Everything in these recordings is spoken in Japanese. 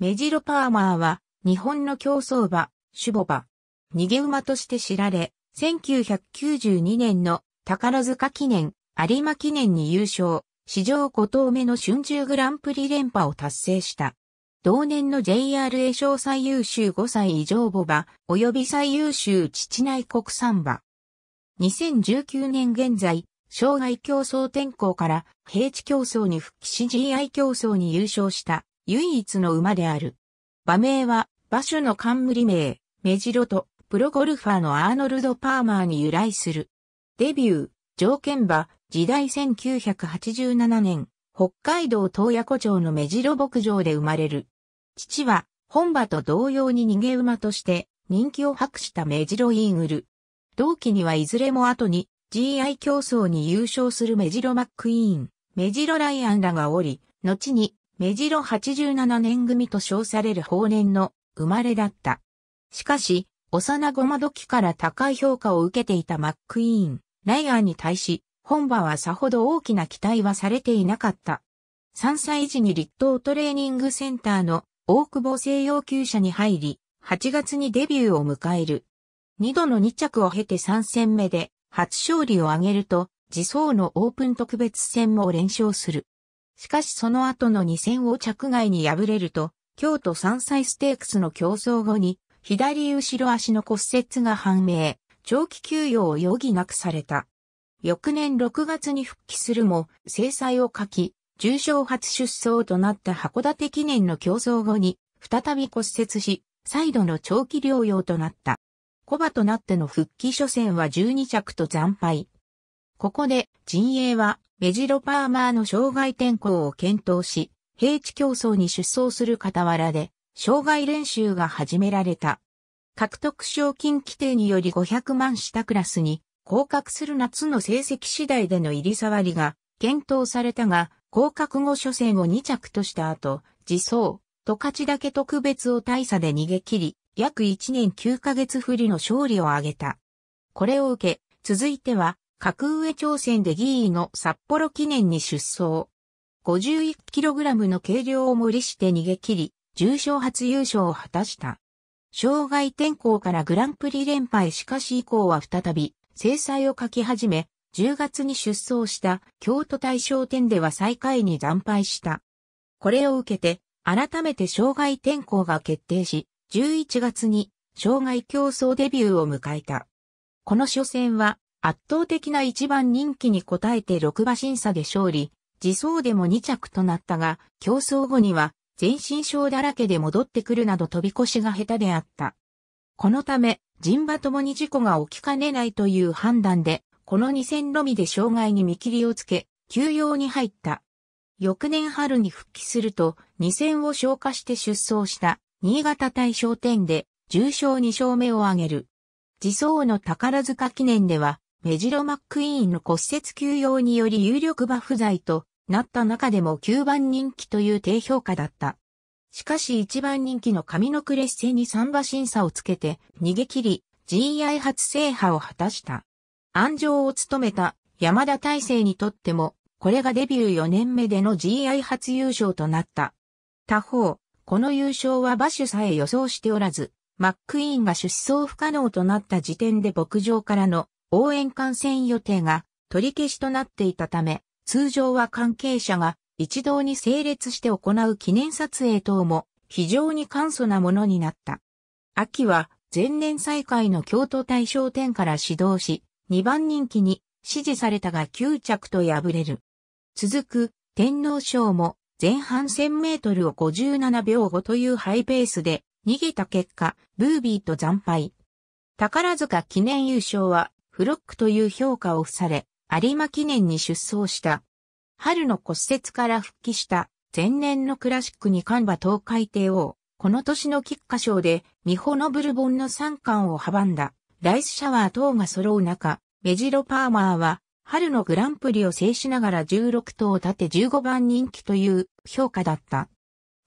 メジロパーマーは、日本の競争馬、種母馬、逃げ馬として知られ、1992年の宝塚記念、有馬記念に優勝、史上5頭目の春秋グランプリ連覇を達成した。同年の JRA 賞最優秀5歳以上母馬、及び最優秀父内国産馬。2019年現在、障害競争転向から平地競争に復帰し GI 競争に優勝した唯一の馬である。馬名は、馬種の冠名、メジロと、プロゴルファーのアーノルド・パーマーに由来する。デビュー、条件馬、時代1987年、北海道東野湖町のメジロ牧場で生まれる。父は、本馬と同様に逃げ馬として、人気を博したメジロイーグル。同期にはいずれも後に、GI 競争に優勝するメジロマックイーン、メジロライアンらがおり、後に目白87年組と称される法年の生まれだった。しかし、幼ま時から高い評価を受けていたマックイーン、ライアーに対し、本場はさほど大きな期待はされていなかった。3歳時に立東トレーニングセンターの大久保西洋級者に入り、8月にデビューを迎える。2度の2着を経て3戦目で初勝利を挙げると、自走のオープン特別戦も連勝する。しかしその後の2戦を着外に敗れると、京都山菜ステークスの競争後に、左後ろ足の骨折が判明、長期休養を余儀なくされた。翌年6月に復帰するも、制裁を書き、重症初出走となった函館記念の競争後に、再び骨折し、再度の長期療養となった。小馬となっての復帰初戦は12着と惨敗。ここで、陣営は、メジロパーマーの障害転向を検討し、平地競争に出走する傍らで、障害練習が始められた。獲得賞金規定により500万下クラスに、降格する夏の成績次第での入り触りが検討されたが、降格後初戦を2着とした後、自走、十勝だけ特別を大差で逃げ切り、約1年9ヶ月振りの勝利を挙げた。これを受け、続いては、格上挑戦で議員の札幌記念に出走。51kg の軽量を無理して逃げ切り、重賞初優勝を果たした。障害転向からグランプリ連敗しかし以降は再び制裁を書き始め、10月に出走した京都大賞典では最下位に惨敗した。これを受けて、改めて障害転向が決定し、11月に障害競争デビューを迎えた。この初戦は圧倒的な一番人気に応えて6馬審査で勝利、自走でも2着となったが、競争後には全身症だらけで戻ってくるなど飛び越しが下手であった。このため、人馬ともに事故が起きかねないという判断で、この2戦のみで障害に見切りをつけ、休養に入った。翌年春に復帰すると、2戦を消化して出走した、新潟大商店で、重賞2勝目を挙げる。自走の宝塚記念では、メジロ・マックイーンの骨折休養により有力馬不在となった中でも9番人気という低評価だった。しかし1番人気の神のクレッセに3馬審査をつけて逃げ切り GI 初制覇を果たした。安城を務めた山田大成にとってもこれがデビュー4年目での GI 初優勝となった。他方、この優勝は馬主さえ予想しておらず、マックイーンが出走不可能となった時点で牧場からの応援観戦予定が取り消しとなっていたため、通常は関係者が一堂に整列して行う記念撮影等も非常に簡素なものになった。秋は前年再開の京都大賞店から始動し、2番人気に支持されたが9着と敗れる。続く天皇賞も前半1000メートルを57秒5というハイペースで逃げた結果、ブービーと惨敗。宝塚記念優勝はフロックという評価を付され、有馬記念に出走した。春の骨折から復帰した前年のクラシックにカンバ東海帝王。この年の菊花賞で、ミホノブルボンの3冠を阻んだ、ライスシャワー等が揃う中、メジロパーマーは、春のグランプリを制しながら16頭立て15番人気という評価だった。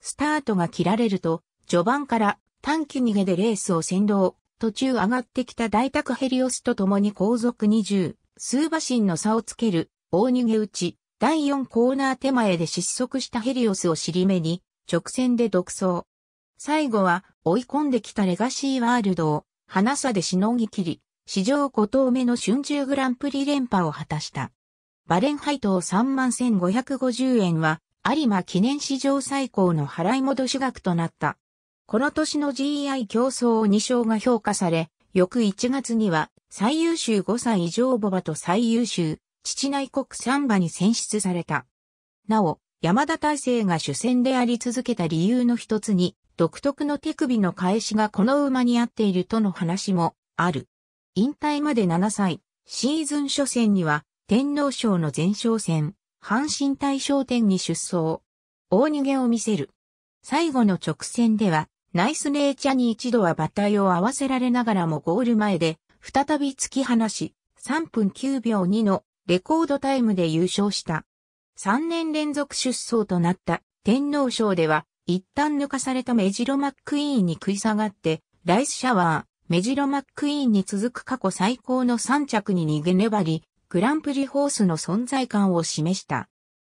スタートが切られると、序盤から短期逃げでレースを先導、途中上がってきた大宅ヘリオスと共に後続20、数馬身の差をつける、大逃げ打ち、第4コーナー手前で失速したヘリオスを尻目に、直線で独走。最後は、追い込んできたレガシーワールドを、花差でしのぎ切り、史上5頭目の春秋グランプリ連覇を果たした。バレンハイトを31,550円は、有馬記念史上最高の払い戻し額となった。この年の GI 競争を2勝が評価され、翌1月には最優秀5歳以上母バと最優秀父内国三馬に選出された。なお、山田大成が主戦であり続けた理由の一つに、独特の手首の返しがこの馬に合っているとの話もある。引退まで7歳、シーズン初戦には天皇賞の前哨戦、阪神大賞典に出走。大逃げを見せる。最後の直線では、ナイスネイチャに一度は馬体を合わせられながらもゴール前で、再び突き放し、3分9秒2のレコードタイムで優勝した。3年連続出走となった天皇賞では、一旦抜かされたメジロマックイーンに食い下がって、ライスシャワー、メジロマックイーンに続く過去最高の3着に逃げ粘り、グランプリホースの存在感を示した。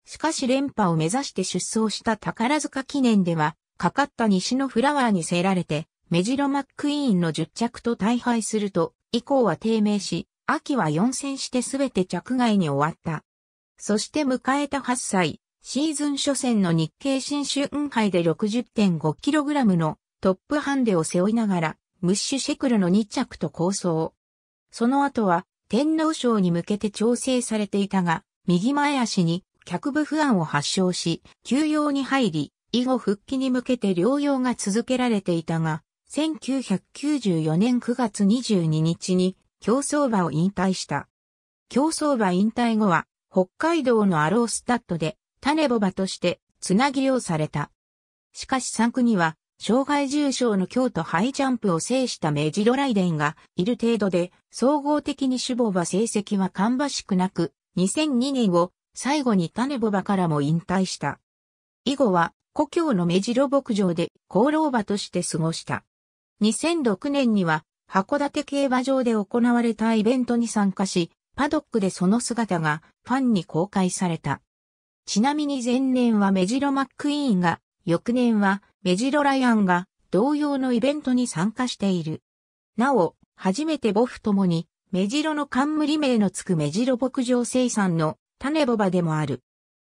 しかし連覇を目指して出走した宝塚記念では、かかった西のフラワーにせられて、メジロ・マックイーンの10着と大敗すると、以降は低迷し、秋は4戦してすべて着外に終わった。そして迎えた8歳、シーズン初戦の日経新春杯で 60.5kg のトップハンデを背負いながら、ムッシュシェクルの2着と構想。その後は、天皇賞に向けて調整されていたが、右前足に脚部不安を発症し、休養に入り、以後復帰に向けて療養が続けられていたが、1994年9月22日に競走馬を引退した。競走馬引退後は、北海道のアロースタッドで、種ボ馬として、つなぎをされた。しかし3区には、障害重症の京都ハイジャンプを制したメジドライデンがいる程度で、総合的に主母馬成績は芳しくなく、2002年を最後に種ボ馬からも引退した。以後は故郷の目白牧場で功労馬として過ごした。2006年には函館競馬場で行われたイベントに参加し、パドックでその姿がファンに公開された。ちなみに前年はメジロ・マックイーンが、翌年はメジロ・ライアンが同様のイベントに参加している。なお、初めて母父ともに、メジロの冠名のつくメジロ牧場生産の種ボバでもある。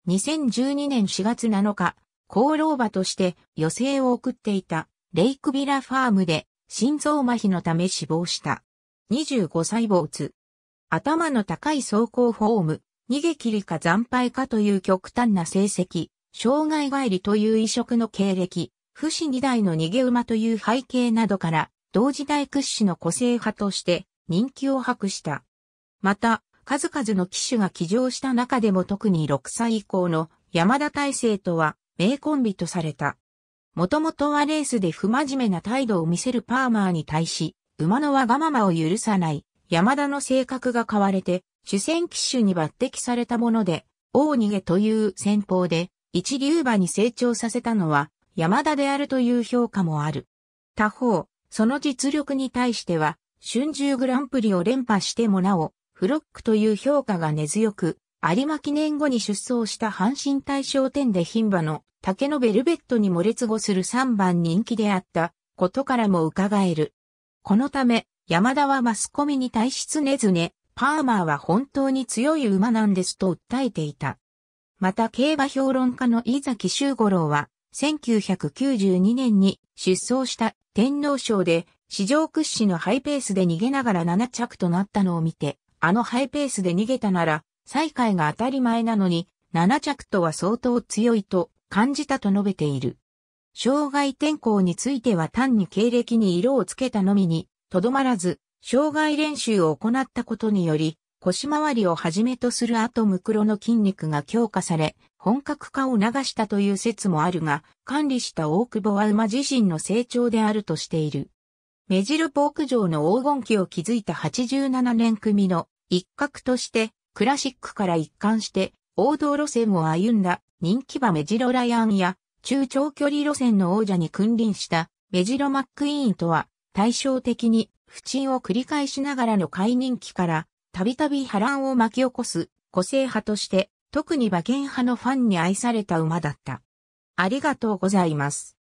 2012年4月7日、功労馬として余生を送っていたレイクビラファームで心臓麻痺のため死亡した。25歳没。頭の高い走行フォーム、逃げ切りか惨敗かという極端な成績、障害帰りという異色の経歴、不死二代の逃げ馬という背景などから、同時代屈指の個性派として人気を博した。また、数々の騎手が騎乗した中でも特に6歳以降の山田大成とは名コンビとされた。もともとはレースで不真面目な態度を見せるパーマーに対し、馬のわがままを許さない山田の性格が変われて、主戦騎手に抜擢されたもので、大逃げという戦法で一流馬に成長させたのは山田であるという評価もある。他方、その実力に対しては、春秋グランプリを連覇してもなお、フロックという評価が根強く、有馬記念後に出走した阪神大賞典で牝馬の竹のベルベットに漏れつごする3番人気であったことからも伺える。このため、山田はマスコミに対し常々、パーマーは本当に強い馬なんですと訴えていた。また競馬評論家の井崎修五郎は、1992年に出走した天皇賞で、史上屈指のハイペースで逃げながら7着となったのを見て、あのハイペースで逃げたなら、最下位が当たり前なのに、7着とは相当強いと感じたと述べている。障害転校については単に経歴に色をつけたのみに、とどまらず、障害練習を行ったことにより、腰回りをはじめとするアトムクロの筋肉が強化され、本格化を促したという説もあるが、管理した大久保は馬自身の成長であるとしている。メジルク城の黄金期を築いた87年組の一角として、クラシックから一貫して王道路線を歩んだ人気馬メジロライアンや中長距離路線の王者に君臨したメジロマックイーンとは対照的に不沈を繰り返しながらの解任期からたびたび波乱を巻き起こす個性派として特に馬券派のファンに愛された馬だった。ありがとうございます。